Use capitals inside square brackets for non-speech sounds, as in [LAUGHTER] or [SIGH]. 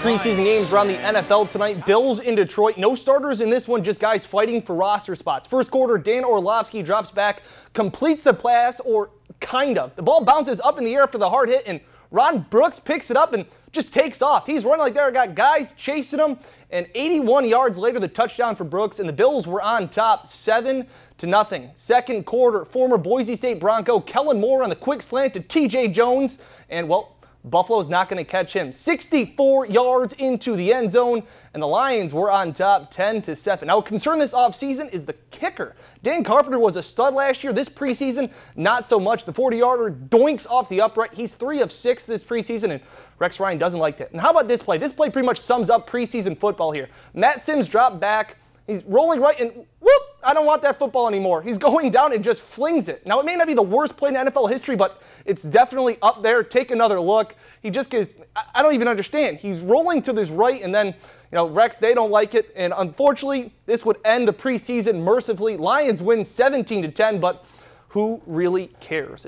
Preseason games around the NFL tonight. Bills in Detroit. No starters in this one, just guys fighting for roster spots. First quarter, Dan Orlovsky drops back, completes the pass, or kind of. The ball bounces up in the air after the hard hit, and Ron Brooks picks it up and just takes off. He's running like there. Got guys chasing him. And 81 yards later, the touchdown for Brooks, and the Bills were on top, seven to nothing. Second quarter, former Boise State Bronco Kellen Moore on the quick slant to T.J. Jones, and well, Buffalo's not going to catch him. 64 yards into the end zone, and the Lions were on top 10 to 7. Now, a concern this offseason is the kicker. Dan Carpenter was a stud last year. This preseason, not so much. The 40 yarder doinks off the upright. He's three of six this preseason, and Rex Ryan doesn't like that. And how about this play? This play pretty much sums up preseason football here. Matt Sims dropped back. He's rolling right, and I don't want that football anymore. He's going [LAUGHS] down and just flings it. Now, it may not be the worst play in NFL history, but it's definitely up there. Take another look. He just gets, I don't even understand. He's rolling to his right, and then, you know, Rex, they don't like it. And unfortunately, this would end the preseason mercifully. Lions win 17 to 10, but who really cares?